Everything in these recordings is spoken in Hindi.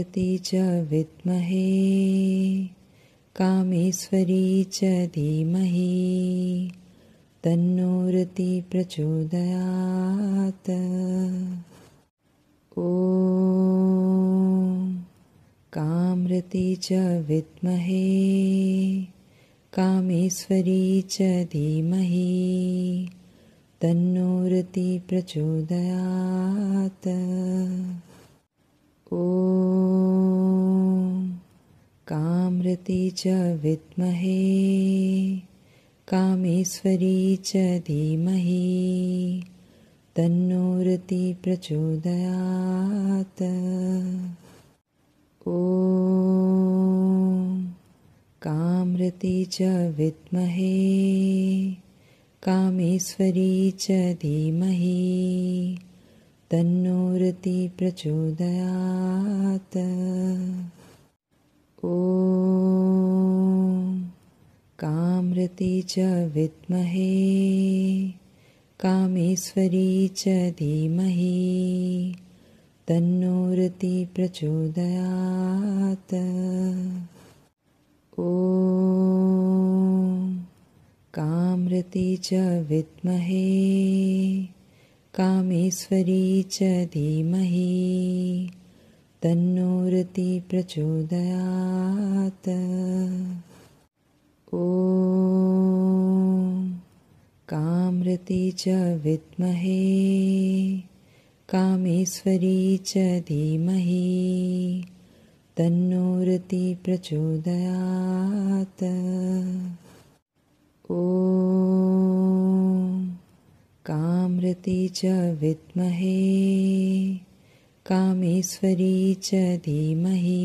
सरस्वती च विद्महे कामेश्वरी च धीमहि तन्नोरति प्रचोदयात् ॐ कामृति च विद्महे कामेश्वरी च धीमहि तन्नोरति प्रचोदयात् ॐ कामृति च विद्महे कामेश्वरी च धीमहि तन्नोरति प्रचोदयात् ॐ कामृति च विद्महे कामेश्वरी च धीमहि तन्नोरति प्रचोदयात् ॐ कामृति च विद्महे कामेश्वरी च धीमहि तन्नोरति प्रचोदयात् ॐ कामृति च विद्महे कामेश्वरी च धीमहि तन्नोरति प्रचोदयात् ॐ कामृति च विद्महे कामेश्वरी च धीमहि तन्नोरति प्रचोदयात् ॐ कामृति च विद्महे कामेश्वरी च धीमहि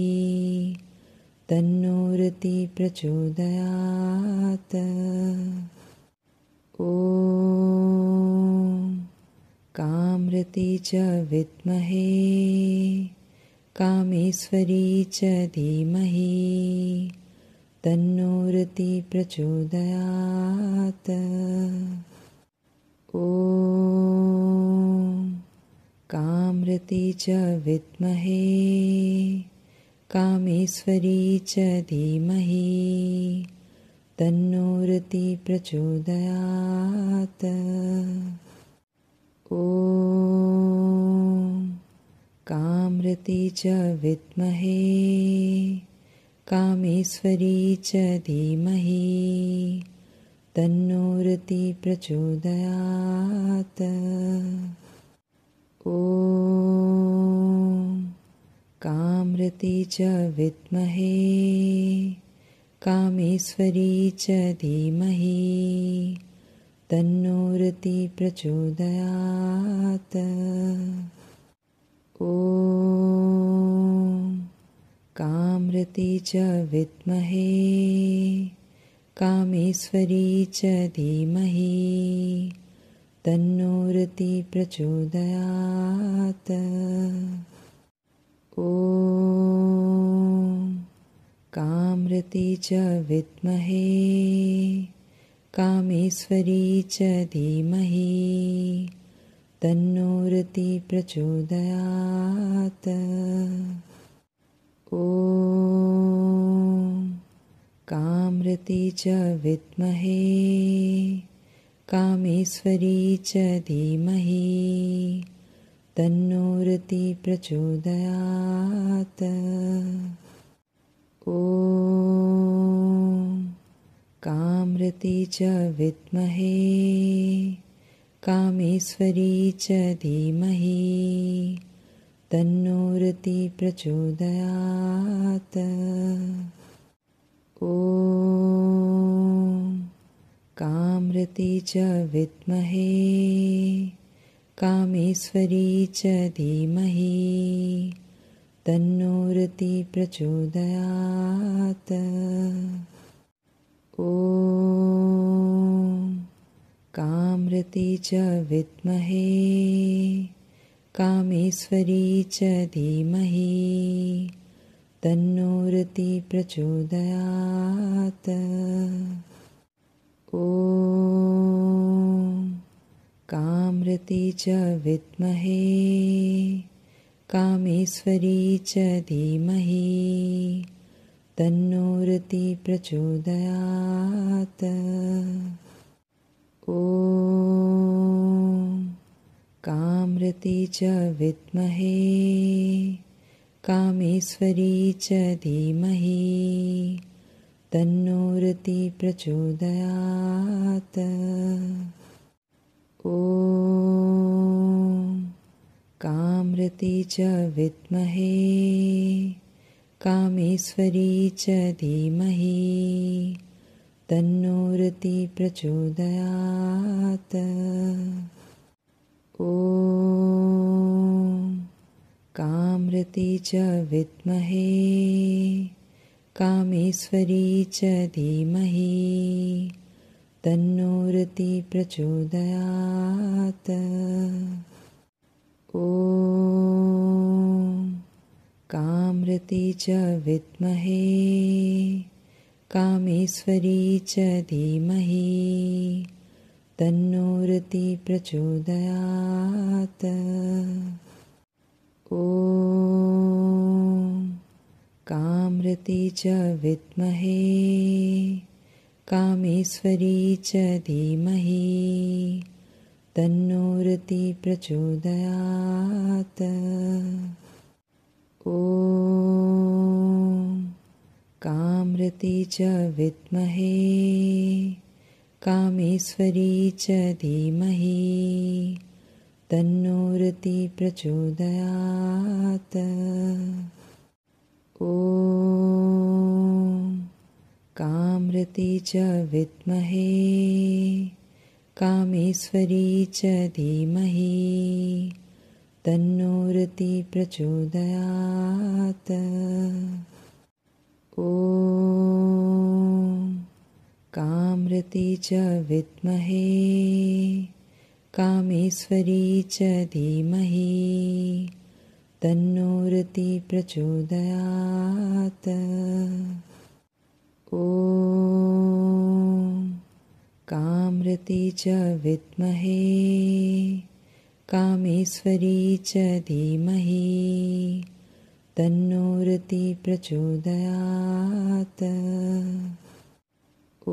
तन्नोरति प्रचोदयात् ॐ कामृति च विद्महे कामेश्वरी च धीमहि तन्नोरति प्रचोदयात् ॐ कामृति च विद्महे कामेश्वरी च धीमहि तन्नोरति प्रचोदयात् ॐ कामृति च विद्महे कामेश्वरी च धीमहि तन्नोरति प्रचोदयात् ॐ कामृति च विद्महे कामेश्वरी च धीमहि तन्नोरति प्रचोदयात् ॐ कामृति च विद्महे कामेश्वरी च धीमहि तन्नोरति प्रचोदयात् ॐ कामृति च विद्महे कामेश्वरी च धीमहि तन्नोरति प्रचोदयात् ॐ कामृति च विद्महे कामेश्वरी च धीमहि तन्नोरति प्रचोदयात् ॐ कामृति च विद्महे कामेश्वरी च धीमहि तन्नोरति प्रचोदयात् ॐ कामृति च विद्महे कामेश्वरी च धीमहि तन्नो प्रचोदयात् ओ कामृति च विद्महे कामेश्वरी च धीमहि तन्नोरति प्रचोदयात् ॐ कामृति च विद्महे कामेश्वरी च धीमहि तन्नोरति प्रचोदयात् ॐ कामृति च विद्महे कामेश्वरी च धीमहि तन्नोरति प्रचोदयात् ॐ कामृति च विद्महे कामेश्वरी च धीमहि तन्नोरति प्रचोदयात् ॐ कामृति च विद्महे कामेश्वरी च धीमहि तन्नोरति प्रचोदयात् ॐ कामृति च विद्महे कामेश्वरी च धीमहि तन्नोरति प्रचोदयात् ॐ कामृति च विद्महे कामेश्वरी च धीमहि तन्नोरति प्रचोदयात् ॐ कामृति च विद्महे कामेश्वरी च धीमहि तन्नोरति प्रचोदयात् ओ कामृति च विद्महे कामेश्वरी च धीमहि तन्नोरति प्रचोदयात् ओ कामृति च विद्महे कामेश्वरी च धीमहि तन्नोरति प्रचोदयात् ॐ कामृति च विद्महे कामेश्वरी च धीमहि तन्नोरति प्रचोदयात् ॐ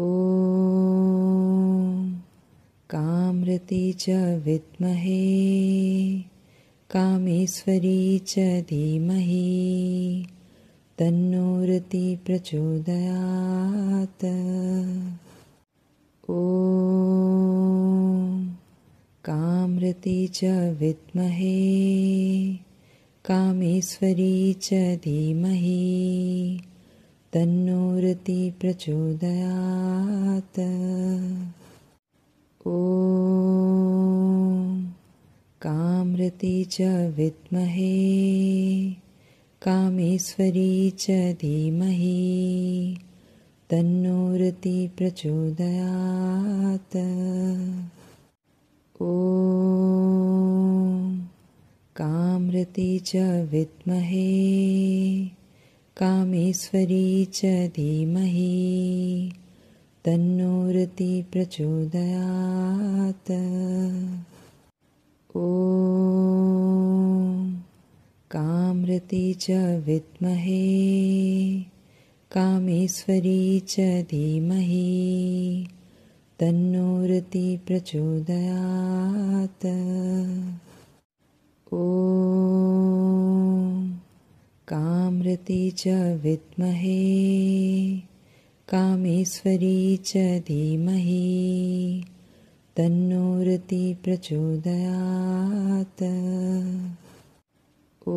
कामृते च विद्महे कामेश्वरी च धीमहि तन्नोरति प्रचोदयात् ॐ कामृते च विद्महे कामेश्वरी च धीमहि तन्नोरति प्रचोदयात् ॐ कामृति च विद्महे कामेश्वरी च धीमहि तन्नोरति प्रचोदयात् ॐ कामृति च विद्महे कामेश्वरी च धीमहि तन्नोरति प्रचोदयात् ॐ कामृति च विद्महे कामेश्वरी च धीमहि तन्नोरति प्रचोदयात् ॐ कामृति च विद्महे कामेश्वरी च धीमहि तन्नोरति प्रचोदयात् ॐ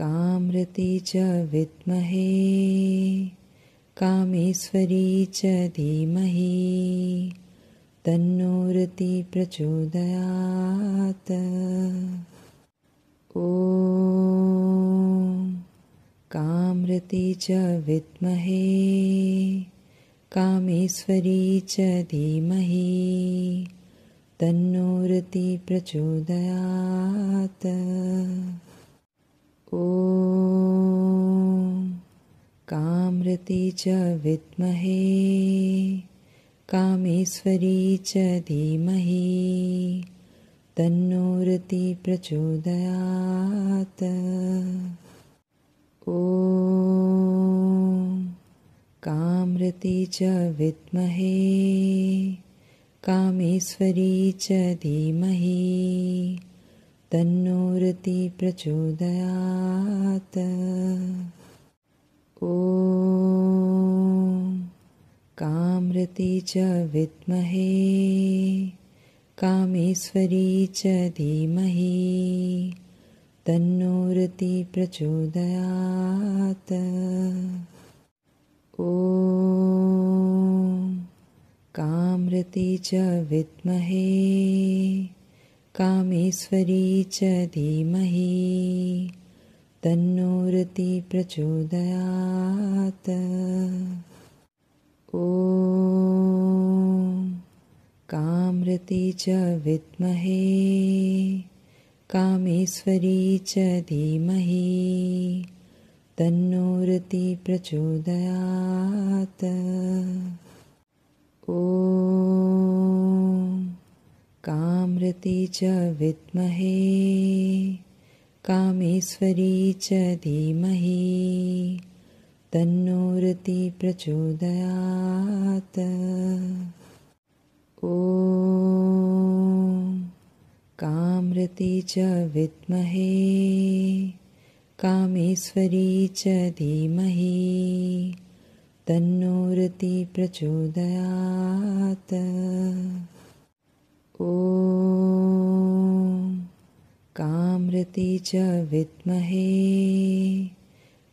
कामृति च विद्महे कामेश्वरी च धीमहि तन्नोरति प्रचोदयात् ॐ कामृति च विद्महे कामेश्वरी च धीमहि तन्नोरति प्रचोदयात् ॐ कामृति च विद्महे कामेश्वरी च धीमहि तन्नोरति प्रचोदयात् ॐ कामृति च विद्महे कामेश्वरी च धीमहि तन्नोरति प्रचोदयात् ॐ कामृति च विद्महे कामेश्वरी च धीमहि तन्नोरति प्रचोदयात् ॐ कामृति च विद्महे कामेश्वरी च धीमहि तन्नोरति प्रचोदयात् ॐ कामृति च विद्महे कामेश्वरी च धीमहि तन्नोरति प्रचोदयात् ॐ कामृति च विद्महे कामेश्वरी च धीमहि तन्नोरति प्रचोदयात् ॐ कामृति च विद्महे कामेश्वरी च धीमहि तन्नोरति प्रचोदयात् ॐ कामृति च विद्महे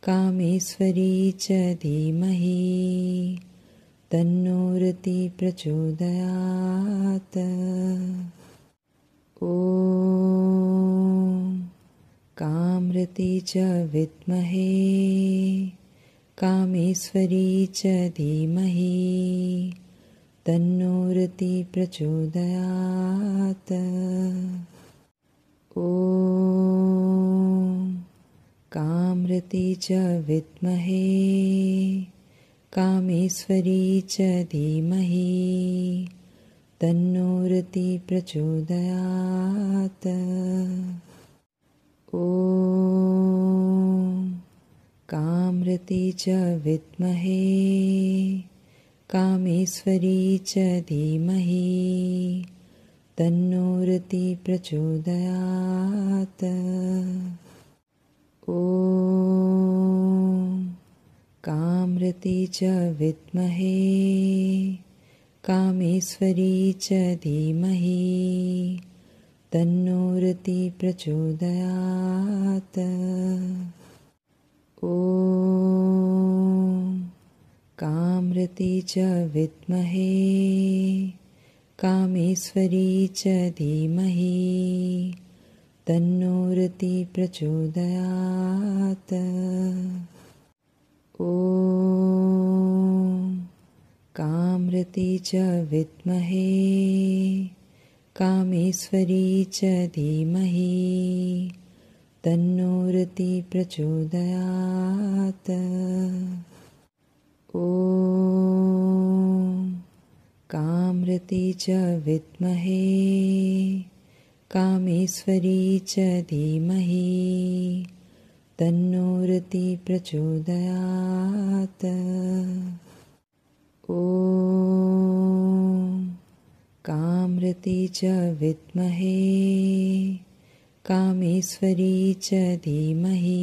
कामेश्वरी च धीमहि तन्नोरति प्रचोदयात् सरस्वती च विद्महे कामेश्वरी च धीमहि तन्नोरति प्रचोदयात् ॐ कामृति च विद्महे कामेश्वरी च धीमहि तन्नोरति प्रचोदयात् ॐ कामृति च विद्महे कामेश्वरी च धीमहि तन्नो प्रचोदयात् ॐ कामृति च विद्महे कामेश्वरी च धीमहि तन्नोरति प्रचोदयात् ॐ कामृति च विद्महे कामेश्वरी च धीमहि तन्नोरति प्रचोदयात् ॐ कामृति च विद्महे कामेश्वरी च धीमहि तन्नोरति प्रचोदयात् ॐ कामृति च विद्महे कामेश्वरी च धीमहि तन्नोरति प्रचोदयात् ॐ कामृति च विद्महे कामेश्वरी च धीमहि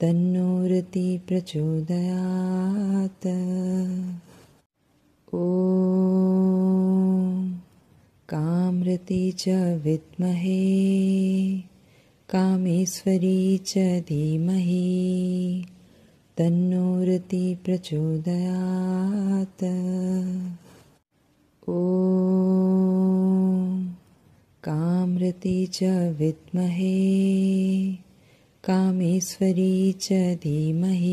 तन्नोरति प्रचोदयात् ॐ कामृति च विद्महे कामेश्वरी च धीमहि तन्नोरति प्रचोदयात् ॐ कामृति च विद्महे कामेश्वरी च धीमहि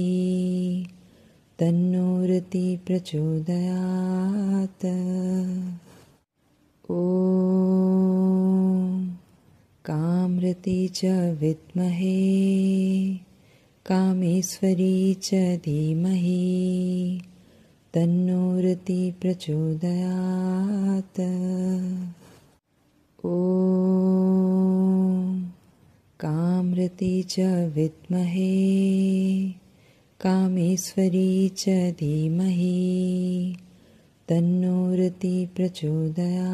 तन्नोरति प्रचोदयात् ॐ कामृति च विद्महे कामेश्वरी च धीमहि तन्नोरति प्रचोदयात् ॐ कामृति च विद्महे कामेश्वरी च धीमहि तन्नोरति प्रचोदयात्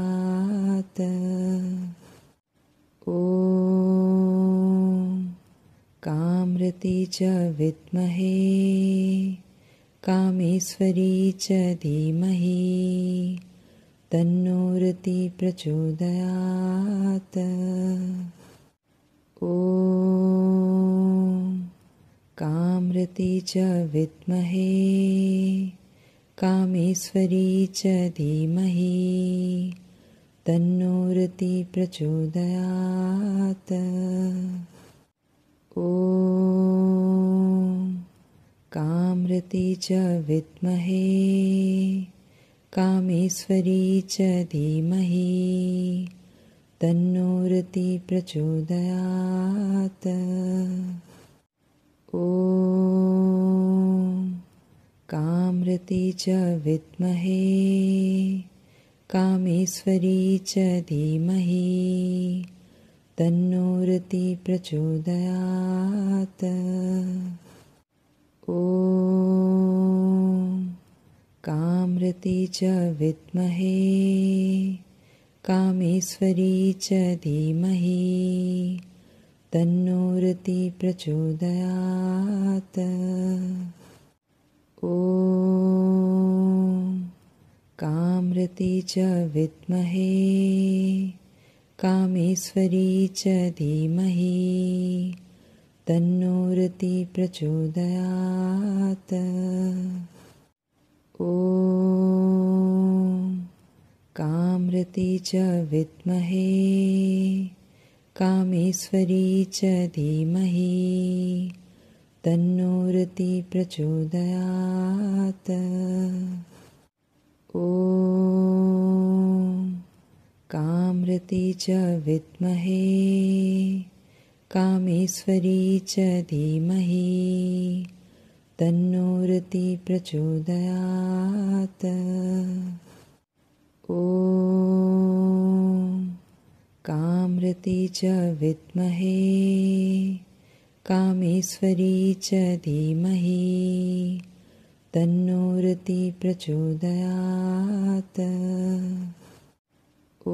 ॐ कामृति च विद्महे कामेश्वरी च धीमहि तन्नोरति प्रचोदयात् ॐ कामृति च विद्महे कामेश्वरी च धीमहि तन्नोरति प्रचोदयात् ॐ कामृते च विद्महे कामेश्वरी च धीमहि तन्नोरति प्रचोदयात् ॐ कामृते च विद्महे कामेश्वरी च धीमहि तन्नोरति प्रचोदयात् ॐ कामृती च विद्महे कामेश्वरी च धीमहि तन्नो प्रचोदयात् ॐ कामृती च विद्महे कामेश्वरी च धीमहि तन्नोरति प्रचोदयात् ॐ कामृति च विद्महे कामेश्वरी च धीमहि तन्नोरति प्रचोदयात् ॐ कामृति च विद्महे कामेश्वरी च धीमहि तन्नोरति प्रचोदयात् ॐ कामृति च विद्महे कामेश्वरी च धीमहि तन्नोरति प्रचोदयात् ॐ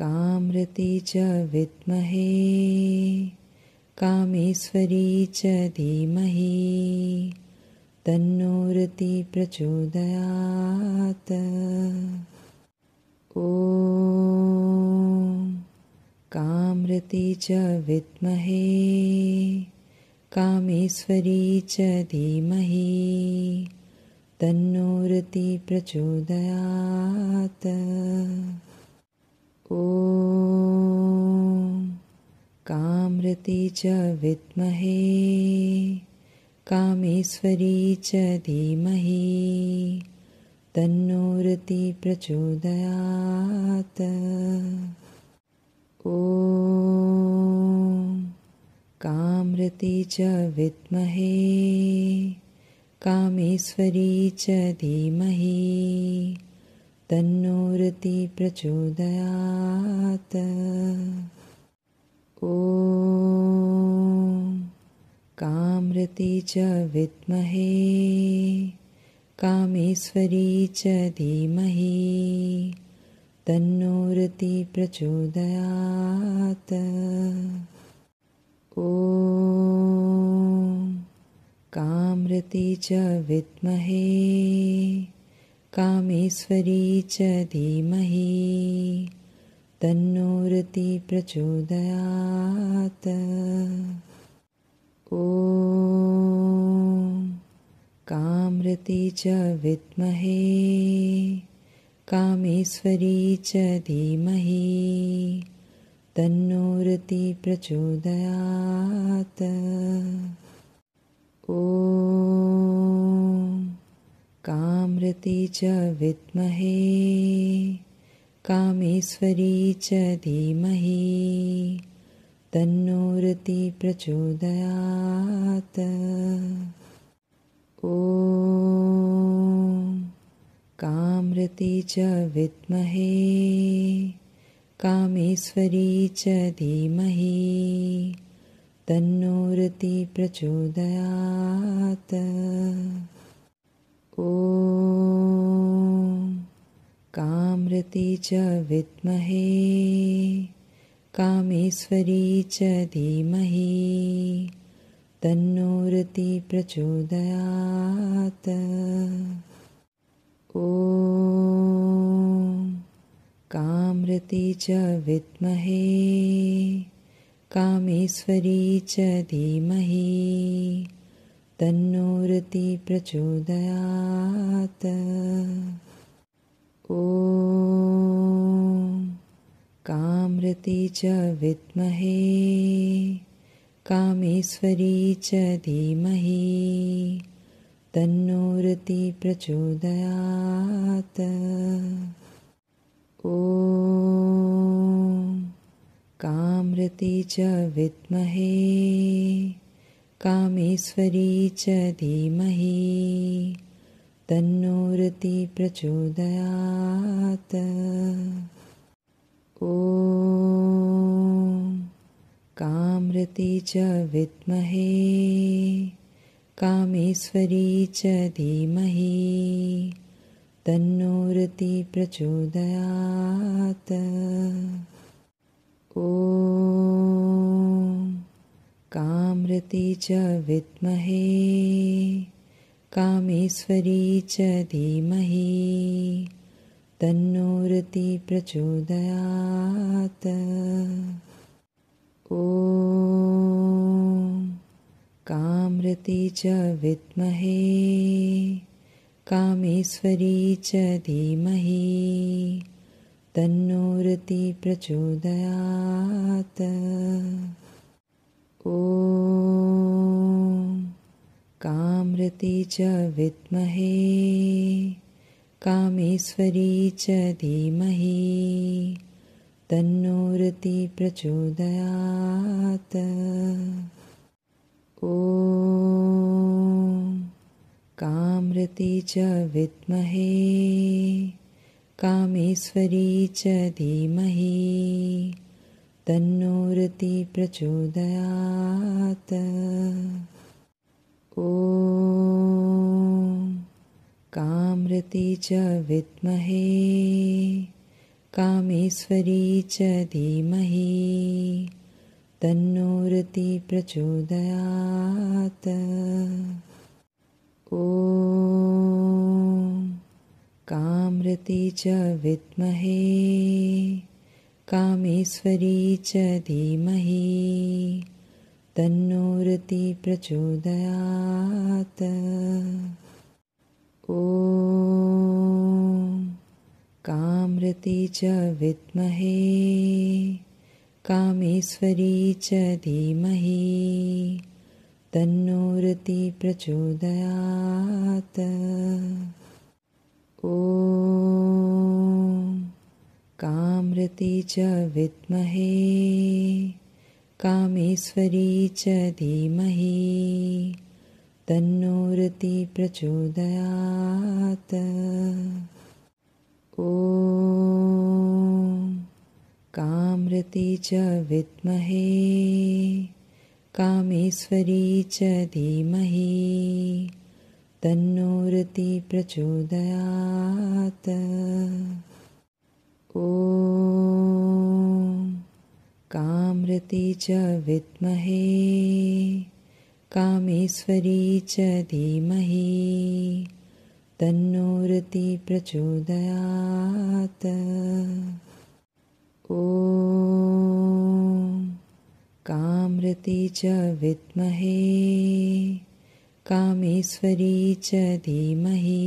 कामृते च विद्महे कामेश्वरी च धीमहि तन्नोरति प्रचोदयात् ॐ कामृते च विद्महे कामेश्वरी च धीमहि तन्नोरति प्रचोदयात् ॐ कामृति च विद्महे कामेश्वरी च धीमहि तन्नोरति प्रचोदयात् ॐ कामृति च विद्महे कामेश्वरी च धीमहि तन्नोरति प्रचोदयात् ॐ कामृति च विद्महे कामेश्वरी च धीमहि तन्नोरति प्रचोदयात् ॐ कामृति च विद्महे कामेश्वरी च धीमहि तन्नोरति प्रचोदयात् ॐ कामृति च विद्महे कामेश्वरी च धीमहि तन्नोरति प्रचोदयात् ॐ कामृति च विद्महे कामेश्वरी च धीमहि तन्नोरति प्रचोदयात् ॐ कामृति च विद्महे कामेश्वरी च धीमहि तन्नोरति प्रचोदयात् ॐ कामृति च विद्महे कामेश्वरी च धीमहि तन्नोरति प्रचोदयात् ॐ कामृति च विद्महे कामेश्वरी च धीमहि तन्नोरति प्रचोदयात् ओ कामृति च विद्महे कामेश्वरी च धीमहि तन्नोरति प्रचोदयात् ॐ कामृति च विद्महे कामेश्वरी च धीमहि तन्नोरति प्रचोदयात् ॐ कामृति च विद्महे कामेश्वरी च धीमहि तन्नोरति प्रचोदयात् ॐ कामृति च विद्महे कामेश्वरी च धीमहि तन्नोरति प्रचोदयात् ॐ कामृति च विद्महे कामेश्वरी च धीमहि तन्नोरति प्रचोदयात् सरस्वती च विद्महे कामेश्वरी च धीमहि तन्नोरति प्रचोदयात् ॐ कामृति च विद्महे कामेश्वरी च धीमहि तन्नोरति प्रचोदयात् ॐ कामृति च विद्महे कामेश्वरी च धीमहि तन्नोरति प्रचोदयात् ओ कामृति च विद्महे कामेश्वरी च धीमहि तन्नोरति प्रचोदयात् ॐ कामृति च विद्महे कामेश्वरी च धीमहि तन्नोरति प्रचोदयात् ॐ कामृति च विद्महे कामेश्वरी च धीमहि तन्नोरति प्रचोदयात् ॐ कामृति च विद्महे कामेश्वरी च धीमहि तन्नोरति प्रचोदयात् ॐ कामृति च विद्महे कामेश्वरी च धीमहि तन्नोरति प्रचोदयात् ॐ कामृति च विद्महे कामेश्वरी च धीमहि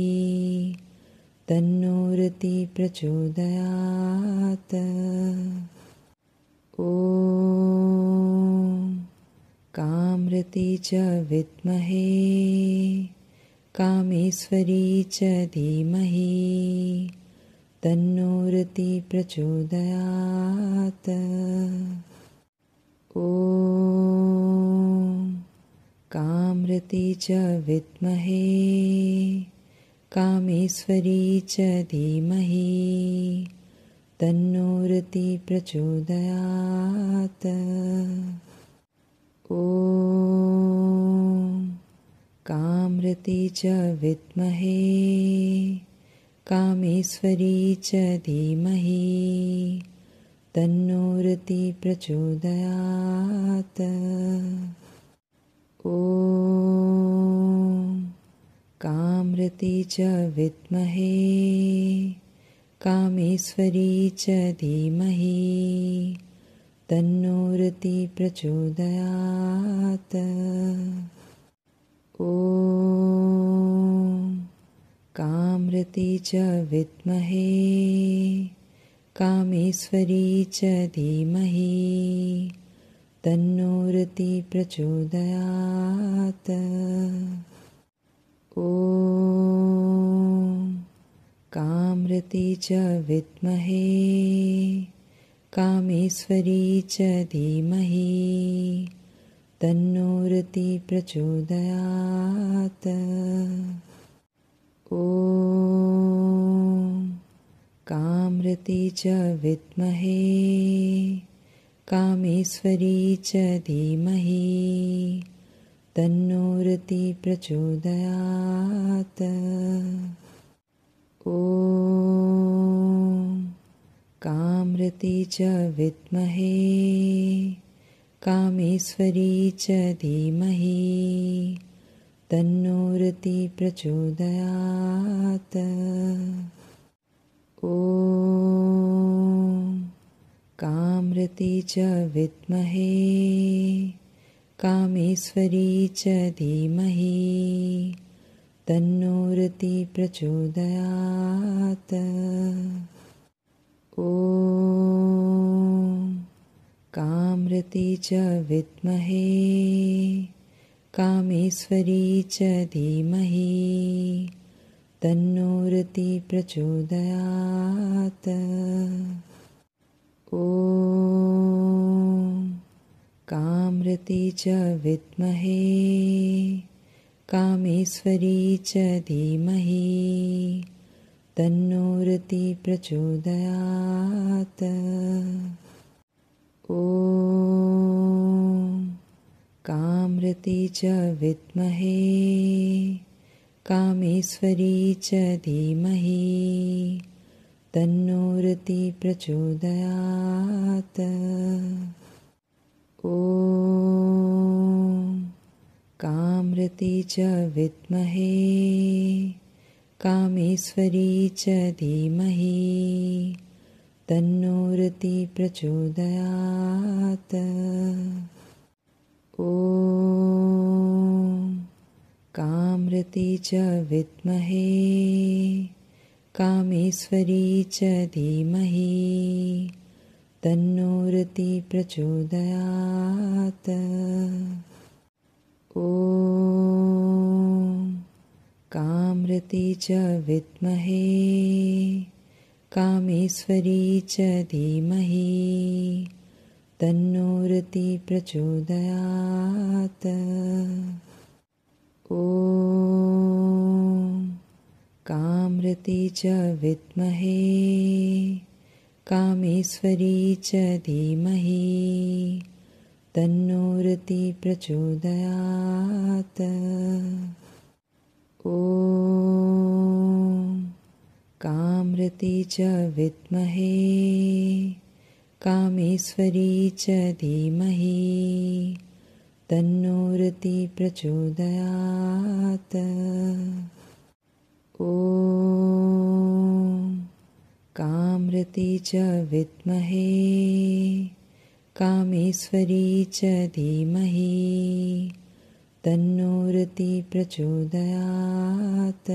तन्नोरति प्रचोदयात् ॐ कामृति च विद्महे कामेश्वरी च धीमहि तन्नो प्रचोदयात् ओ कामृति च विद्महे कामेश्वरी च धीमहि तन्नोरति प्रचोदयात् ॐ कामृति च विद्महे कामेश्वरी च धीमहि तन्नोरति प्रचोदयात् ॐ कामृति च विद्महे कामेश्वरी च धीमहि तन्नोरति प्रचोदयात् ॐ कामृति च विद्महे कामेश्वरी च धीमहि तन्नोरति प्रचोदयात् ॐ कामृति च विद्महे कामेश्वरी च धीमहि तन्नोरति प्रचोदयात् ॐ कामृति च विद्महे कामेश्वरी च धीमहि तन्नोरति प्रचोदयात् ॐ कामृति च विद्महे कामेश्वरी च धीमहि तन्नोरति प्रचोदयात् ॐ कामृति च विद्महे कामेश्वरी च धीमहि तन्नोरति प्रचोदयात् ॐ कामृति च विद्महे कामेश्वरी च धीमहि तन्नोरति प्रचोदयात् ॐ कामृति च विद्महे कामेश्वरी च धीमहि तन्नोरति प्रचोदयात् ॐ कामृति च विद्महे कामेश्वरी च धीमहि तन्नोरति प्रचोदयात् ॐ कामृते च विद्महे कामेश्वरी च धीमहि तन्नोरति प्रचोदयात् ॐ कामृते च विद्महे कामेश्वरी च धीमहि तन्नोरति प्रचोदयात् ॐ कामृति च विद्महे कामेश्वरी च धीमहि तन्नोरति प्रचोदयात् ॐ कामृति च विद्महे कामेश्वरी च धीमहि तन्नोरति प्रचोदयात् ओ कामृति च विद्महे कामेश्वरी च धीमहि तन्नोरति प्रचोदयात् ॐ कामृति च विद्महे कामेश्वरी च धीमहि तन्नोरति प्रचोदयात्